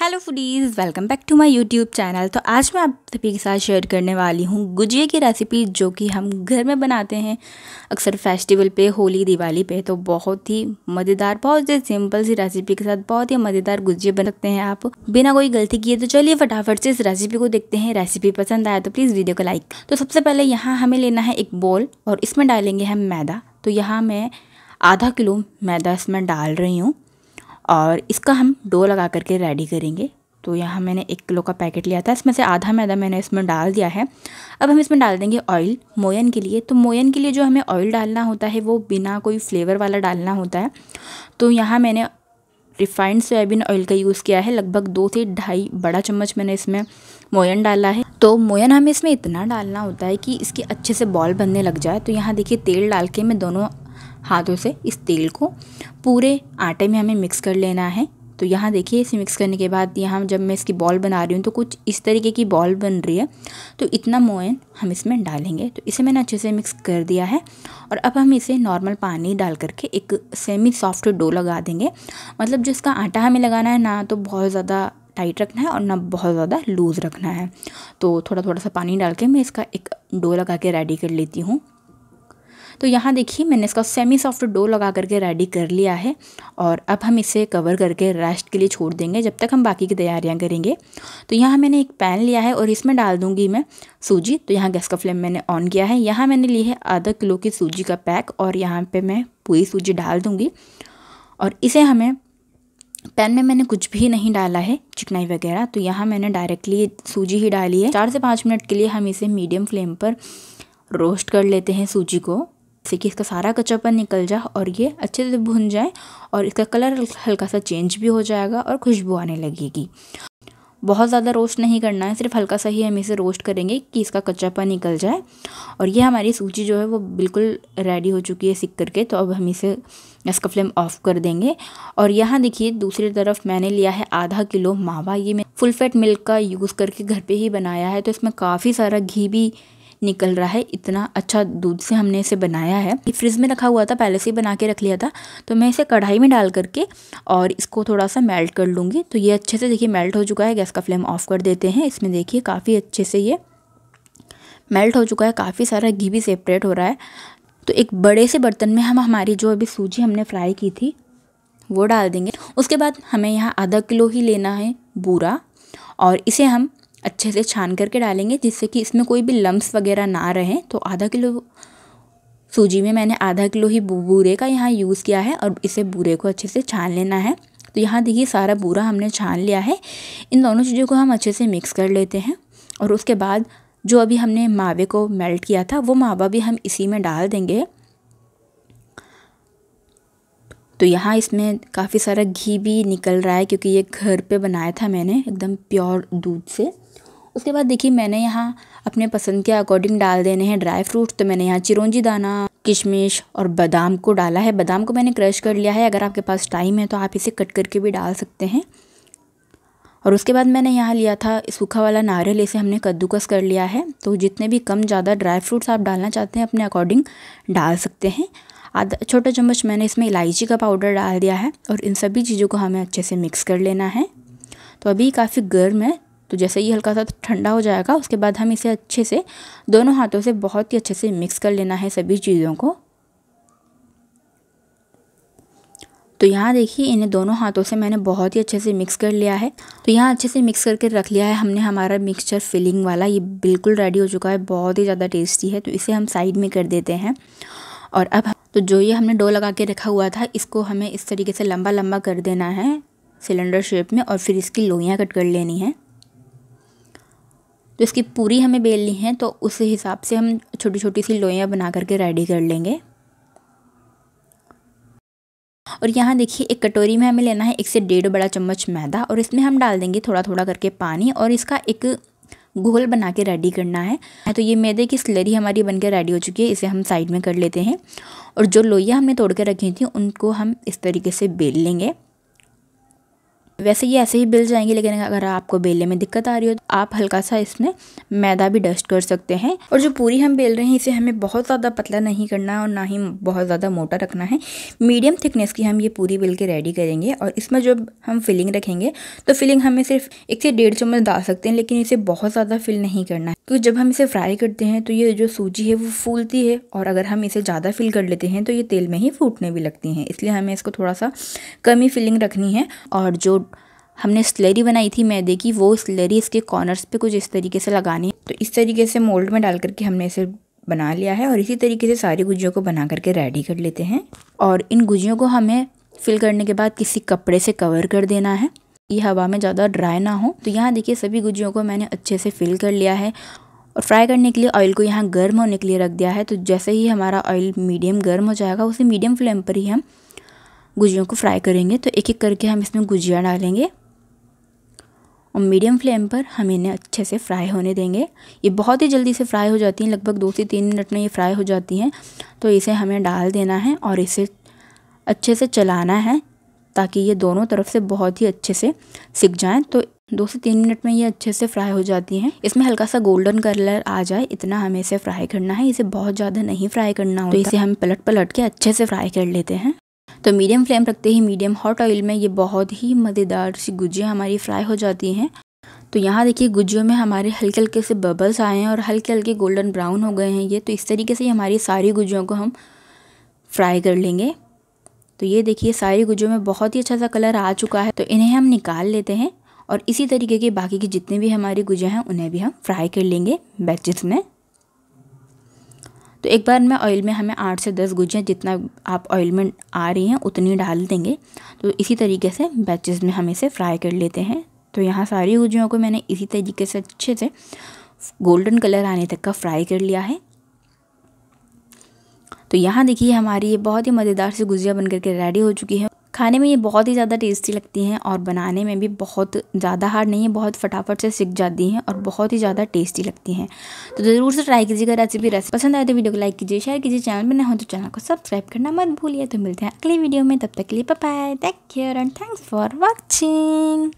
hello foodies welcome back to my YouTube channel तो आज मैं आप सभी के साथ शेयर करने वाली हूँ गुजिए की रेसिपी जो कि हम घर में बनाते हैं अक्सर फेस्टिवल पे होली दिवाली पे तो बहुत ही मज़ेदार बहुत ही सिंपल सी रेसिपी के साथ बहुत ही मज़ेदार गुजिया बन सकते हैं आप बिना कोई गलती किए तो चलिए फटाफट से इस रेसिपी को देखते हैं रेसिपी पसंद आया तो प्लीज़ वीडियो को लाइक तो सबसे पहले यहाँ हमें लेना है एक बॉल और इसमें डालेंगे हम मैदा तो यहाँ मैं आधा किलो मैदा इसमें डाल रही हूँ और इसका हम डो लगा करके रेडी करेंगे तो यहाँ मैंने एक किलो का पैकेट लिया था इसमें से आधा मैदा मैंने इसमें डाल दिया है अब हम इसमें डाल देंगे ऑयल मोयन के लिए तो मोयन के लिए जो हमें ऑयल डालना होता है वो बिना कोई फ्लेवर वाला डालना होता है तो यहाँ मैंने रिफाइंड सोयाबीन ऑयल का यूज़ किया है लगभग दो से ढाई बड़ा चम्मच मैंने इसमें मोयन डाला है तो मोयन हमें इसमें इतना डालना होता है कि इसके अच्छे से बॉल बनने लग जाए तो यहाँ देखिए तेल डाल के मैं दोनों हाथों से इस तेल को पूरे आटे में हमें मिक्स कर लेना है तो यहाँ देखिए इसे मिक्स करने के बाद यहाँ जब मैं इसकी बॉल बना रही हूँ तो कुछ इस तरीके की बॉल बन रही है तो इतना मोयन हम इसमें डालेंगे तो इसे मैंने अच्छे से मिक्स कर दिया है और अब हम इसे नॉर्मल पानी डाल करके एक सेमी सॉफ्ट डो लगा देंगे मतलब जो इसका आटा हमें लगाना है ना तो बहुत ज़्यादा टाइट रखना है और ना बहुत ज़्यादा लूज़ रखना है तो थोड़ा थोड़ा सा पानी डाल के मैं इसका एक डो लगा के रेडी कर लेती हूँ तो यहाँ देखिए मैंने इसका सेमी सॉफ्ट डो लगा करके रेडी कर लिया है और अब हम इसे कवर करके रेस्ट के लिए छोड़ देंगे जब तक हम बाकी की तैयारियाँ करेंगे तो यहाँ मैंने एक पैन लिया है और इसमें डाल दूँगी मैं सूजी तो यहाँ गैस का फ्लेम मैंने ऑन किया है यहाँ मैंने ली है आधा किलो की सूजी का पैक और यहाँ पर मैं पूरी सूजी डाल दूँगी और इसे हमें पैन में मैंने कुछ भी नहीं डाला है चिकनाई वगैरह तो यहाँ मैंने डायरेक्टली सूजी ही डाली है चार से पाँच मिनट के लिए हम इसे मीडियम फ्लेम पर रोस्ट कर लेते हैं सूजी को जिससे कि इसका सारा कच्चापन निकल जाए और ये अच्छे से भुन जाए और इसका कलर हल्का सा चेंज भी हो जाएगा और खुशबू आने लगेगी बहुत ज़्यादा रोस्ट नहीं करना है सिर्फ हल्का सा ही हम इसे रोस्ट करेंगे कि इसका कच्चापन निकल जाए और ये हमारी सूची जो है वो बिल्कुल रेडी हो चुकी है सिक करके तो अब हम इसे इसका फ्लेम ऑफ़ कर देंगे और यहाँ देखिए दूसरी तरफ मैंने लिया है आधा किलो मावा ये मैं फुल फैट मिल्क का यूज़ करके घर पे ही बनाया है तो इसमें काफ़ी सारा घी भी निकल रहा है इतना अच्छा दूध से हमने इसे बनाया है फ्रिज में रखा हुआ था पहले से ही बना के रख लिया था तो मैं इसे कढ़ाई में डाल करके और इसको थोड़ा सा मेल्ट कर लूँगी तो ये अच्छे से देखिए मेल्ट हो चुका है गैस का फ्लेम ऑफ कर देते हैं इसमें देखिए काफ़ी अच्छे से ये मेल्ट हो चुका है काफ़ी सारा घी भी सेपरेट हो रहा है तो एक बड़े से बर्तन में हम हमारी जो अभी सूजी हमने फ्राई की थी वो डाल देंगे उसके बाद हमें यहाँ आधा किलो ही लेना है बूरा और इसे हम अच्छे से छान करके डालेंगे जिससे कि इसमें कोई भी लम्ब्स वगैरह ना रहें तो आधा किलो सूजी में मैंने आधा किलो ही बूरे का यहाँ यूज़ किया है और इसे बूरे को अच्छे से छान लेना है तो यहाँ देखिए सारा बूरा हमने छान लिया है इन दोनों चीज़ों को हम अच्छे से मिक्स कर लेते हैं और उसके बाद जो अभी हमने मावे को मेल्ट किया था वो मावा भी हम इसी में डाल देंगे तो यहाँ इसमें काफ़ी सारा घी भी निकल रहा है क्योंकि ये घर पे बनाया था मैंने एकदम प्योर दूध से उसके बाद देखिए मैंने यहाँ अपने पसंद के अकॉर्डिंग डाल देने हैं ड्राई फ्रूट तो मैंने यहाँ चिरौंजी दाना किशमिश और बादाम को डाला है बादाम को मैंने क्रश कर लिया है अगर आपके पास टाइम है तो आप इसे कट करके भी डाल सकते हैं और उसके बाद मैंने यहाँ लिया था सूखा वाला नारियल इसे हमने कद्दूकस कर लिया है तो जितने भी कम ज़्यादा ड्राई फ्रूट्स आप डालना चाहते हैं अपने अकॉर्डिंग डाल सकते हैं आधा छोटा चम्मच मैंने इसमें इलायची का पाउडर डाल दिया है और इन सभी चीज़ों को हमें अच्छे से मिक्स कर लेना है तो अभी काफ़ी गर्म है तो जैसे ही हल्का सा ठंडा हो जाएगा उसके बाद हम इसे अच्छे से दोनों हाथों से बहुत ही अच्छे से मिक्स कर लेना है सभी चीज़ों को तो यहाँ देखिए इन्हें दोनों हाथों से मैंने बहुत ही अच्छे से मिक्स कर लिया है तो यहाँ अच्छे से मिक्स करके रख लिया है हमने हमारा मिक्सचर फिलिंग वाला ये बिल्कुल रेडी हो चुका है बहुत ही ज़्यादा टेस्टी है तो इसे हम साइड में कर देते हैं और अब तो जो ये हमने डो लगा के रखा हुआ था इसको हमें इस तरीके से लंबा लंबा कर देना है सिलेंडर शेप में और फिर इसकी लोइयाँ कट कर लेनी है तो इसकी पूरी हमें बेलनी है तो उस हिसाब से हम छोटी छोटी सी लोइयाँ बना करके रेडी कर लेंगे और यहाँ देखिए एक कटोरी में हमें लेना है एक से डेढ़ बड़ा चम्मच मैदा और इसमें हम डाल देंगे थोड़ा थोड़ा करके पानी और इसका एक घोल बना के रेडी करना है तो ये मैदे की स्लरी हमारी बनकर रेडी हो चुकी है इसे हम साइड में कर लेते हैं और जो लोइयाँ हमने तोड़ के रखी थी उनको हम इस तरीके से बेल लेंगे वैसे ये ऐसे ही बिल जाएंगे लेकिन अगर आपको बेलने में दिक्कत आ रही हो तो आप हल्का सा इसमें मैदा भी डस्ट कर सकते हैं और जो पूरी हम बेल रहे हैं इसे हमें बहुत ज़्यादा पतला नहीं करना है और ना ही बहुत ज़्यादा मोटा रखना है मीडियम थिकनेस की हम ये पूरी बेल के रेडी करेंगे और इसमें जब हम फिलिंग रखेंगे तो फिलिंग हमें सिर्फ एक से डेढ़ चम्मच डाल सकते हैं लेकिन इसे बहुत ज़्यादा फिल नहीं करना है क्योंकि जब हम इसे फ्राई करते हैं तो ये जो सूजी है वो फूलती है और अगर हम इसे ज़्यादा फिल कर लेते हैं तो ये तेल में ही फूटने भी लगती हैं इसलिए हमें इसको थोड़ा सा कम ही फिलिंग रखनी है और जो हमने स्लरी बनाई थी मैदे की वो स्लरी इसके कॉर्नर्स पे कुछ इस तरीके से लगानी तो इस तरीके से मोल्ड में डाल करके हमने इसे बना लिया है और इसी तरीके से सारी गुजियों को बना करके रेडी कर लेते हैं और इन गुजियों को हमें फिल करने के बाद किसी कपड़े से कवर कर देना है ये हवा में ज़्यादा ड्राई ना हो तो यहाँ देखिए सभी गुजियों को मैंने अच्छे से फिल कर लिया है और फ्राई करने के लिए ऑयल को यहाँ गर्म होने के लिए रख दिया है तो जैसे ही हमारा ऑयल मीडियम गर्म हो जाएगा उसे मीडियम फ्लेम पर ही हम गुजियों को फ्राई करेंगे तो एक एक करके हम इसमें गुजिया डालेंगे और मीडियम फ्लेम पर हम इन्हें अच्छे से फ्राई होने देंगे ये बहुत ही जल्दी से फ्राई हो जाती हैं लगभग दो से तीन मिनट में ये फ्राई हो जाती हैं तो इसे हमें डाल देना है और इसे अच्छे से चलाना है ताकि ये दोनों तरफ से बहुत ही अच्छे से सिक जाएँ तो दो से तीन मिनट में ये अच्छे से फ्राई हो जाती हैं इसमें हल्का सा गोल्डन कलर आ जाए इतना हमें इसे फ्राई करना है इसे बहुत ज़्यादा नहीं फ्राई करना होता तो इसे हम पलट पलट के अच्छे से फ्राई कर लेते हैं तो मीडियम फ्लेम रखते ही मीडियम हॉट ऑयल में ये बहुत ही मज़ेदार सी गुजियाँ हमारी फ्राई हो जाती हैं तो यहाँ देखिए गुजियों में हमारे हल्के हल्के से बबल्स आए हैं और हल्के हल्के गोल्डन ब्राउन हो गए हैं ये तो इस तरीके से हमारी सारी गुजियों को हम फ्राई कर लेंगे तो ये देखिए सारी गुजों में बहुत ही अच्छा सा कलर आ चुका है तो इन्हें हम निकाल लेते हैं और इसी तरीके के बाकी की जितने भी हमारी गुजिया हैं उन्हें भी हम फ्राई कर लेंगे बैचेस में तो एक बार में ऑयल में हमें आठ से दस गुजें जितना आप ऑयल में आ रही हैं उतनी डाल देंगे तो इसी तरीके से बैचेस में हम इसे फ्राई कर लेते हैं तो यहाँ सारी गुजियों को मैंने इसी तरीके से अच्छे से गोल्डन कलर आने तक का फ्राई कर लिया है तो यहाँ देखिए हमारी ये बहुत ही मज़ेदार सी गुजिया बन करके रेडी हो चुकी है खाने में ये बहुत ही ज़्यादा टेस्टी लगती हैं और बनाने में भी बहुत ज़्यादा हार्ड नहीं है बहुत फटाफट से सीख जाती हैं और बहुत ही ज़्यादा टेस्टी लगती हैं तो ज़रूर से ट्राई कीजिएगा रेसिपी रेसिपी पसंद आए तो वीडियो को लाइक कीजिए शेयर कीजिए चैनल में ना हो तो चैनल को सब्सक्राइब करना मत भूलिए तो मिलते हैं अगले वीडियो में तब तक के लिए पपाए take care and thanks for watching